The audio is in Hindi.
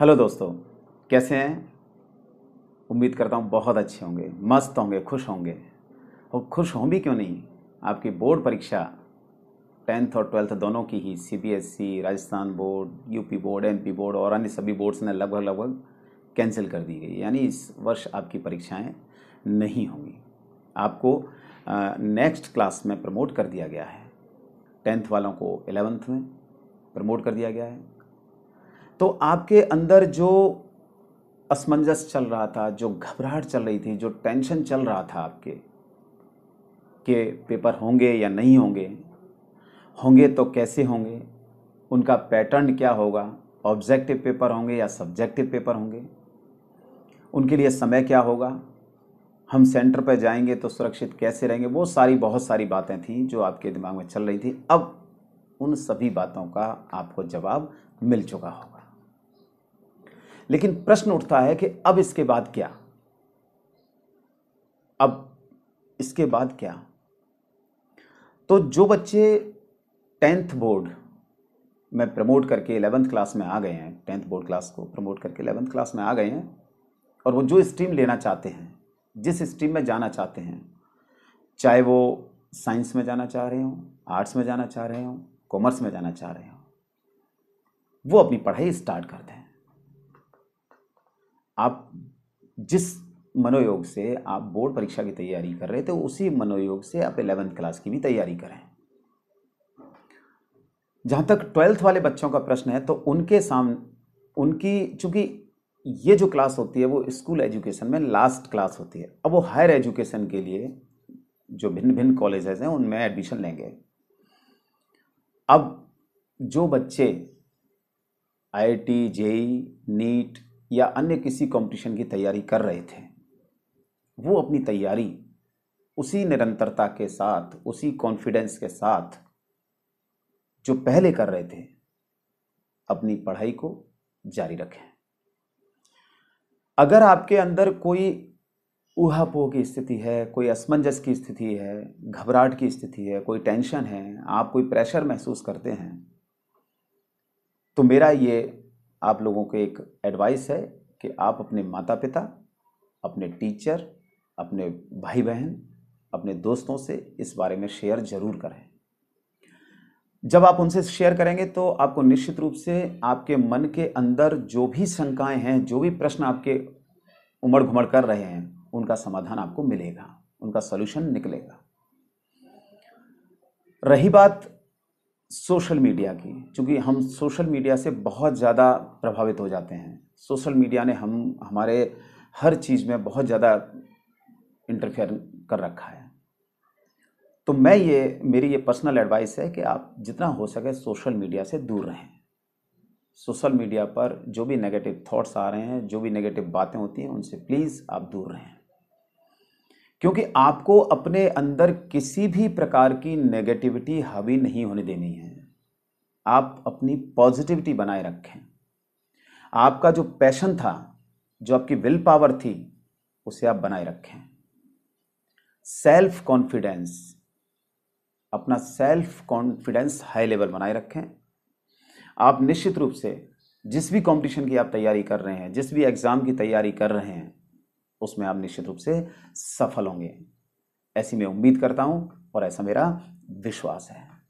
हेलो दोस्तों कैसे हैं उम्मीद करता हूँ बहुत अच्छे होंगे मस्त होंगे खुश होंगे और खुश हों भी क्यों नहीं आपकी बोर्ड परीक्षा टेंथ और ट्वेल्थ दोनों की ही CBSE e, Rajasthan board UP board MP board और अन्य सभी बोर्ड्स ने लगभग लगभग कैंसिल कर दी गई यानी इस वर्ष आपकी परीक्षाएं नहीं होंगी आपको नेक्स्ट क्लास में प्रमोट कर दिया गया है टेंथ वालों को एलेवंथ में प्रमोट कर दिया गया है तो आपके अंदर जो असमंजस चल रहा था जो घबराहट चल रही थी जो टेंशन चल रहा था आपके के पेपर होंगे या नहीं होंगे होंगे तो कैसे होंगे उनका पैटर्न क्या होगा ऑब्जेक्टिव पेपर होंगे या सब्जेक्टिव पेपर होंगे उनके लिए समय क्या होगा हम सेंटर पर जाएंगे तो सुरक्षित कैसे रहेंगे वो सारी बहुत सारी बातें थी जो आपके दिमाग में चल रही थी अब उन सभी बातों का आपको जवाब मिल चुका होगा लेकिन प्रश्न उठता है कि अब इसके बाद क्या अब इसके बाद क्या तो जो बच्चे टेंथ बोर्ड में प्रमोट करके इलेवेंथ क्लास में आ गए हैं टेंथ बोर्ड क्लास को प्रमोट करके इलेवेंथ क्लास में आ गए हैं और वो जो स्ट्रीम लेना चाहते हैं जिस स्ट्रीम में जाना चाहते हैं चाहे वो साइंस में जाना चाह रहे हों आर्ट्स में जाना चाह रहे हों कॉमर्स में जाना चाह रहे हों वो अपनी पढ़ाई स्टार्ट कर दें आप जिस मनोयोग से आप बोर्ड परीक्षा की तैयारी कर रहे थे उसी मनोयोग से आप इलेवेंथ क्लास की भी तैयारी करें जहां तक ट्वेल्थ वाले बच्चों का प्रश्न है तो उनके सामने उनकी चूंकि ये जो क्लास होती है वो स्कूल एजुकेशन में लास्ट क्लास होती है अब वो हायर एजुकेशन के लिए जो भिन्न भिन्न कॉलेजेस हैं उनमें एडमिशन लेंगे अब जो बच्चे I I T JEE NEET या अन्य किसी कंपटीशन की तैयारी कर रहे थे वो अपनी तैयारी उसी निरंतरता के साथ उसी कॉन्फिडेंस के साथ जो पहले कर रहे थे अपनी पढ़ाई को जारी रखें अगर आपके अंदर कोई ऊहापोह की स्थिति है कोई असमंजस की स्थिति है घबराहट की स्थिति है कोई टेंशन है आप कोई प्रेशर महसूस करते हैं तो मेरा ये आप लोगों को एक एडवाइस है कि आप अपने माता पिता अपने टीचर अपने भाई बहन अपने दोस्तों से इस बारे में शेयर ज़रूर करें जब आप उनसे शेयर करेंगे तो आपको निश्चित रूप से आपके मन के अंदर जो भी शंकाएं हैं जो भी प्रश्न आपके उमड़ घुमड़ कर रहे हैं उनका समाधान आपको मिलेगा उनका सलूशन निकलेगा रही बात सोशल मीडिया की क्योंकि हम सोशल मीडिया से बहुत ज़्यादा प्रभावित हो जाते हैं सोशल मीडिया ने हम हमारे हर चीज़ में बहुत ज़्यादा इंटरफेयर कर रखा है तो मैं ये मेरी ये पर्सनल एडवाइस है कि आप जितना हो सके सोशल मीडिया से दूर रहें सोशल मीडिया पर जो भी नेगेटिव थॉट्स आ रहे हैं जो भी नेगेटिव बातें होती हैं उनसे प्लीज़ आप दूर रहें क्योंकि आपको अपने अंदर किसी भी प्रकार की नेगेटिविटी हावी नहीं होने देनी है आप अपनी पॉजिटिविटी बनाए रखें आपका जो पैशन था जो आपकी विल पावर थी उसे आप बनाए रखें सेल्फ कॉन्फिडेंस अपना सेल्फ कॉन्फिडेंस हाई लेवल बनाए रखें आप निश्चित रूप से जिस भी कंपटीशन की आप तैयारी कर रहे हैं जिस भी एग्ज़ाम की तैयारी कर रहे हैं उसमें आप निश्चित रूप से सफल होंगे ऐसी मैं उम्मीद करता हूँ और ऐसा मेरा विश्वास है